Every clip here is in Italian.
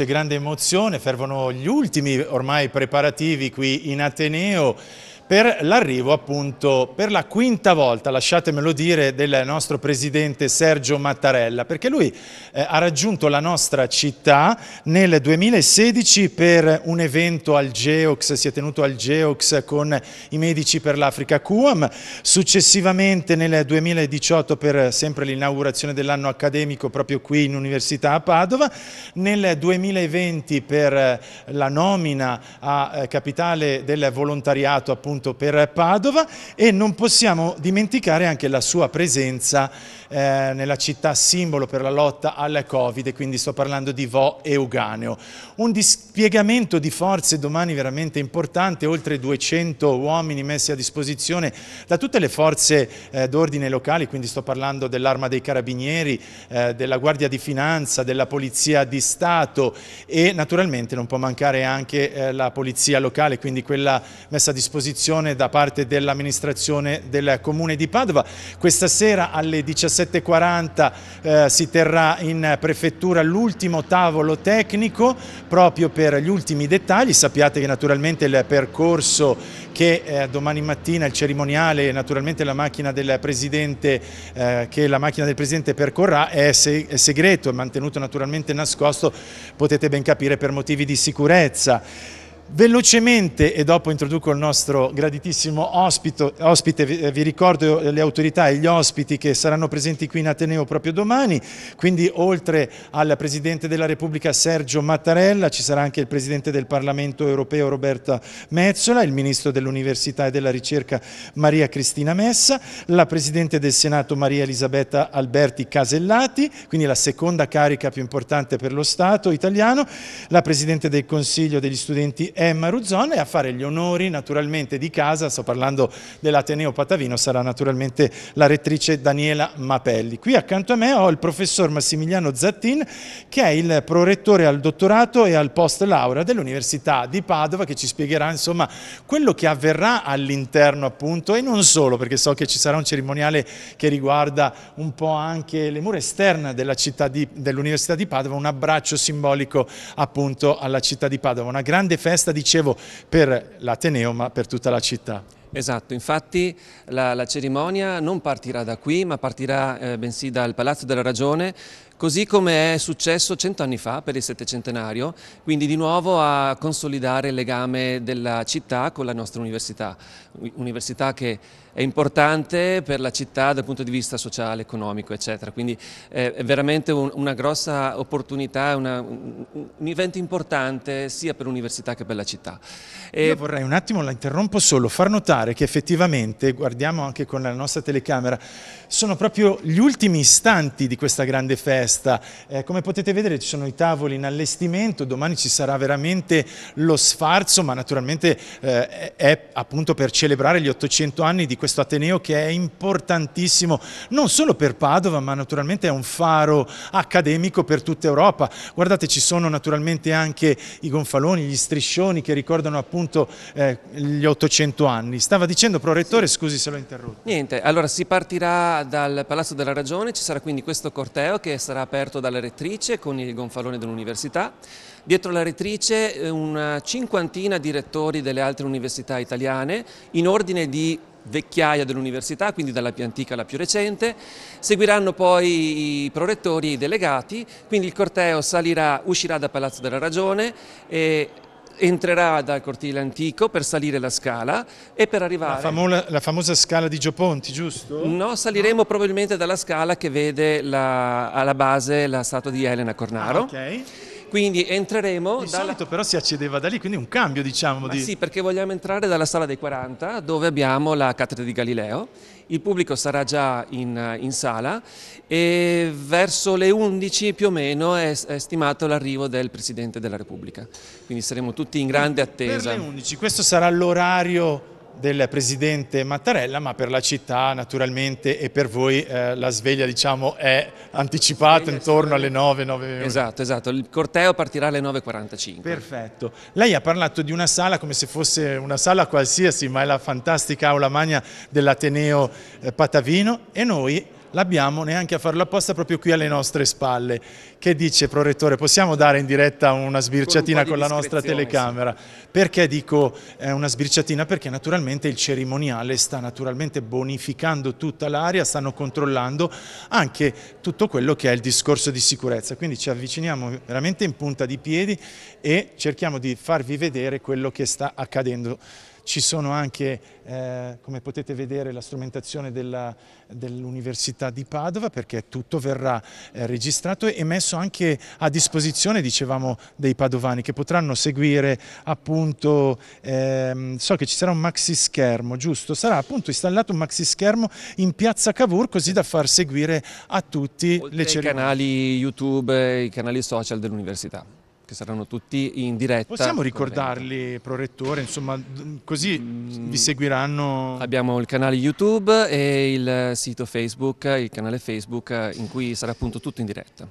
c'è grande emozione, fervono gli ultimi ormai preparativi qui in Ateneo per l'arrivo appunto per la quinta volta, lasciatemelo dire, del nostro presidente Sergio Mattarella, perché lui eh, ha raggiunto la nostra città nel 2016 per un evento al Geox, si è tenuto al Geox con i medici per l'Africa QAM, successivamente nel 2018 per sempre l'inaugurazione dell'anno accademico proprio qui in Università a Padova, nel 2020 per la nomina a eh, capitale del volontariato appunto appunto per Padova e non possiamo dimenticare anche la sua presenza eh, nella città simbolo per la lotta al Covid, quindi sto parlando di Vo Euganeo. Un discorso spiegamento di forze domani veramente importante, oltre 200 uomini messi a disposizione da tutte le forze eh, d'ordine locali, quindi sto parlando dell'Arma dei Carabinieri, eh, della Guardia di Finanza, della Polizia di Stato e naturalmente non può mancare anche eh, la Polizia locale, quindi quella messa a disposizione da parte dell'amministrazione del Comune di Padova. Questa sera alle 17.40 eh, si terrà in prefettura l'ultimo tavolo tecnico proprio per per gli ultimi dettagli. Sappiate che naturalmente il percorso che eh, domani mattina il cerimoniale, naturalmente la macchina del Presidente, eh, che la macchina del Presidente percorrà è, se è segreto, è mantenuto naturalmente nascosto, potete ben capire per motivi di sicurezza. Velocemente, e dopo introduco il nostro graditissimo ospito, ospite, vi ricordo le autorità e gli ospiti che saranno presenti qui in Ateneo proprio domani, quindi oltre al Presidente della Repubblica Sergio Mattarella ci sarà anche il Presidente del Parlamento europeo Roberta Mezzola, il Ministro dell'Università e della Ricerca Maria Cristina Messa, la Presidente del Senato Maria Elisabetta Alberti Casellati, quindi la seconda carica più importante per lo Stato italiano, la Presidente del Consiglio degli Studenti Emma Ruzzone a fare gli onori naturalmente di casa, sto parlando dell'Ateneo Patavino, sarà naturalmente la rettrice Daniela Mapelli. Qui accanto a me ho il professor Massimiliano Zattin che è il prorettore al dottorato e al post laurea dell'Università di Padova che ci spiegherà insomma quello che avverrà all'interno appunto e non solo perché so che ci sarà un cerimoniale che riguarda un po' anche le mura esterne della città dell'Università di Padova, un abbraccio simbolico appunto alla città di Padova, una grande festa differenza, dicevo, per l'Ateneo ma per tutta la città. Esatto, infatti la, la, cerimonia non partirà da qui ma partirà eh, bensì dal Palazzo della Ragione così come è successo cento anni fa per il settecentenario, quindi di nuovo a consolidare il legame della città con la nostra università, università che è importante per la città dal punto di vista sociale, economico, eccetera. Quindi eh, è veramente un, una grossa opportunità, una, un, un evento importante sia per l'università che per la città. E... Io vorrei un attimo, la interrompo solo, far notare che effettivamente, guardiamo anche con la nostra telecamera, sono proprio gli ultimi istanti di questa grande festa festa. Eh, come potete vedere ci sono i tavoli in allestimento, domani ci sarà veramente lo sfarzo, ma naturalmente eh, è appunto per celebrare gli 800 anni di questo Ateneo che è importantissimo non solo per Padova, ma naturalmente è un faro accademico per tutta Europa. Guardate, ci sono naturalmente anche i gonfaloni, gli striscioni che ricordano appunto eh, gli 800 anni. Stava dicendo prorettore, sì. scusi se l'ho interrotto. Niente, allora si partirà dal Palazzo della Ragione, ci sarà quindi questo corteo che sarà sarà aperto dalla rettrice con il gonfalone dell'università. Dietro la rettrice eh, una cinquantina di rettori delle altre università italiane in ordine di vecchiaia dell'università, quindi dalla più antica alla più recente. Seguiranno poi i prorettori e i delegati, quindi il corteo salirà, uscirà da Palazzo della Ragione e entrerà dal cortile antico per salire la scala e per arrivare... La famosa, la famosa scala di Gioponti, giusto? No, saliremo no. probabilmente dalla scala che vede la, alla base la statua di Elena Cornaro. Ah, okay quindi entreremo... Di dalla... solito però si accedeva da lì, quindi un cambio diciamo. Di... Sì, perché vogliamo entrare dalla sala dei 40 dove abbiamo la cattedra di Galileo il pubblico sarà già in, eh, in sala e verso le 11 più o meno è, è stimato l'arrivo del Presidente della Repubblica. Quindi saremo tutti in grande attesa. Per le 11, questo sarà l'orario del Presidente Mattarella, ma per la città naturalmente e per voi eh, la sveglia diciamo, è anticipata intorno alle 9, 9 Esatto, esatto, il corteo partirà alle 9.45. Perfetto. Lei ha parlato di una sala come se fosse una sala qualsiasi, ma è la fantastica aula magna dell'Ateneo eh, Patavino e noi l'abbiamo neanche a farlo apposta proprio qui alle nostre spalle. Che dice Prorettore, possiamo dare in diretta una sbirciatina con, un con la nostra telecamera? Sì. Perché dico eh, una sbirciatina? Perché naturalmente il cerimoniale sta naturalmente bonificando tutta l'aria, stanno controllando anche tutto quello che è il discorso di sicurezza. Quindi ci avviciniamo veramente in punta di piedi e cerchiamo di farvi vedere quello che sta accadendo ci sono anche, eh, come potete vedere, la strumentazione dell'Università dell di Padova perché tutto verrà eh, registrato e messo anche a disposizione, dicevamo, dei padovani che potranno seguire appunto, ehm, so che ci sarà un maxi schermo, giusto? Sarà appunto installato un maxi schermo in piazza Cavour così da far seguire a tutti Oltre le cerimonie. i canali YouTube, i canali social dell'università che saranno tutti in diretta. Possiamo ricordarli, prorettore, insomma, così mm, vi seguiranno? Abbiamo il canale YouTube e il sito Facebook, il canale Facebook eh, in cui sarà appunto tutto in diretta.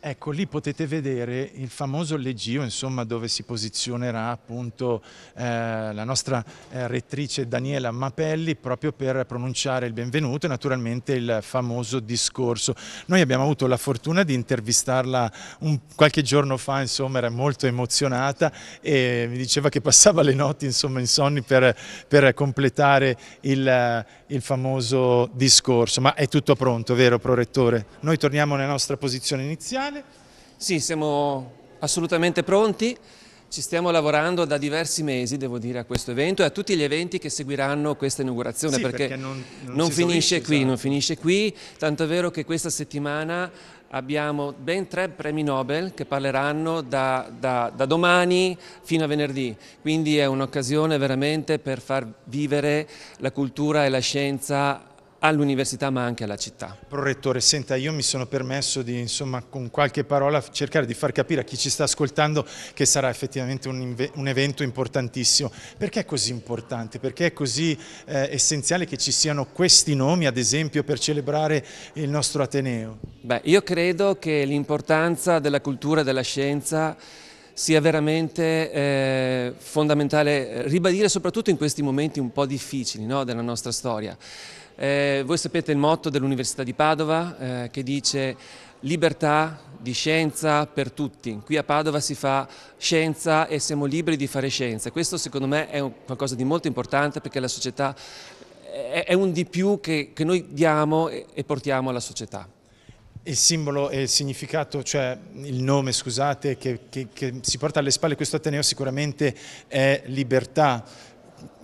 Ecco, lì potete vedere il famoso leggio, insomma, dove si posizionerà appunto eh, la nostra eh, rettrice Daniela Mapelli proprio per pronunciare il benvenuto e naturalmente il famoso discorso. Noi abbiamo avuto la fortuna di intervistarla un, qualche giorno fa, insomma, era molto emozionata e mi diceva che passava le notti, insomma, insonni per, per completare il, il famoso discorso. Ma è tutto pronto, vero, prorettore? Noi torniamo nella nostra posizione iniziale nazionale. Sì, siamo assolutamente pronti. Ci stiamo lavorando da diversi mesi, devo dire, a questo evento e a tutti gli eventi che seguiranno questa inaugurazione, sì, perché, perché, non, non, non finisce qui, esatto. non finisce qui, tanto è vero che questa settimana abbiamo ben tre premi Nobel che parleranno da, da, da domani fino a venerdì, quindi è un'occasione veramente per far vivere la cultura e la scienza all'università ma anche alla città. Prorettore, senta, io mi sono permesso di insomma con qualche parola cercare di far capire a chi ci sta ascoltando che sarà effettivamente un, un evento importantissimo. Perché è così importante? Perché è così eh, essenziale che ci siano questi nomi, ad esempio, per celebrare il nostro Ateneo? Beh, io credo che l'importanza della cultura e della scienza sia veramente eh, fondamentale eh, ribadire soprattutto in questi momenti un po' difficili no, della nostra storia. Eh, voi sapete il motto dell'Università di Padova eh, che dice libertà di scienza per tutti. Qui a Padova si fa scienza e siamo liberi di fare scienza. Questo secondo me è un, qualcosa di molto importante perché la società è, è un di più che, che noi diamo e, e portiamo alla società. Il simbolo e il significato, cioè il nome, scusate, che, che, che si porta alle spalle questo Ateneo sicuramente è libertà,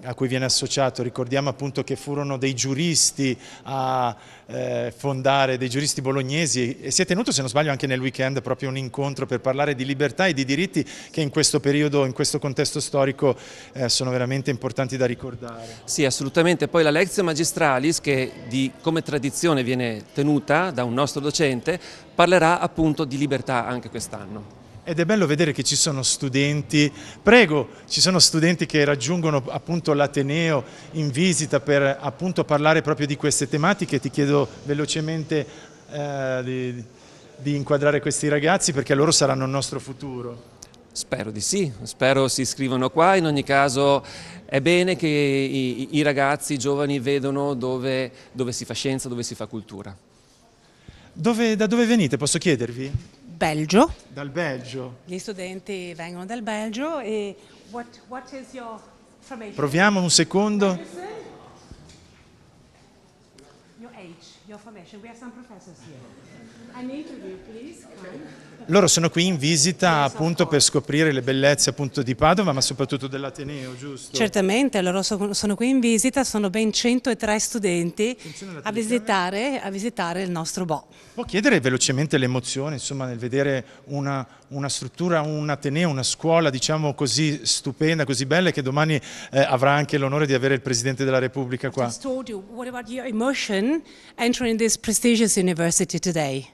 a cui viene associato, ricordiamo appunto che furono dei giuristi a eh, fondare, dei giuristi bolognesi e si è tenuto se non sbaglio anche nel weekend proprio un incontro per parlare di libertà e di diritti che in questo periodo, in questo contesto storico eh, sono veramente importanti da ricordare. Sì assolutamente, poi la lezione Magistralis che di, come tradizione viene tenuta da un nostro docente parlerà appunto di libertà anche quest'anno. Ed è bello vedere che ci sono studenti, prego, ci sono studenti che raggiungono appunto l'Ateneo in visita per appunto parlare proprio di queste tematiche, ti chiedo velocemente eh, di, di inquadrare questi ragazzi perché loro saranno il nostro futuro. Spero di sì, spero si iscrivano qua, in ogni caso è bene che i, i ragazzi, i giovani vedano dove, dove, si fa scienza, dove si fa cultura. Dove, da dove venite, posso chiedervi? Belgio. Dal Belgio. Gli studenti vengono dal Belgio e what, what Proviamo un secondo. your formation. We have some professors here. An interview, please. Loro sono qui in visita appunto per scoprire le bellezze appunto di Padova, ma soprattutto dell'Ateneo, giusto? Certamente, loro sono qui in visita, sono ben 103 studenti a visitare, a visitare il nostro BO. Può chiedere velocemente l'emozione, insomma, nel vedere una, una struttura, un ateneo, una scuola diciamo così stupenda, così bella che domani eh, avrà anche l'onore di avere il Presidente della Repubblica qua. You, what about your emotion entering this prestigious university today?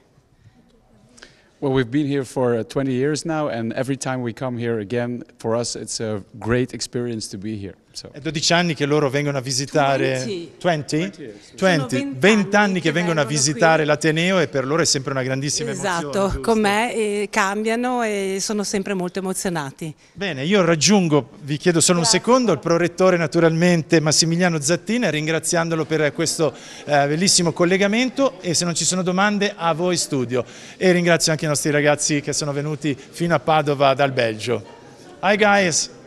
Well, we've been here for 20 uh, years now and every time we come here again, for us it's a great experience to be here. So. È 12 anni che loro vengono a visitare... 20? 20? 20, 20. 20, 20 anni che vengono a visitare qui. l'Ateneo e per loro è sempre una grandissima esatto, emozione. Esatto, con me eh, cambiano e sono sempre molto emozionati. Bene, io raggiungo, vi chiedo solo Grazie. un secondo, il prorettore naturalmente Massimiliano Zattina, ringraziandolo per questo eh, bellissimo collegamento e se non ci sono domande a voi studio. E ringrazio anche i nostri ragazzi che sono venuti fino a Padova dal Belgio. Hi guys!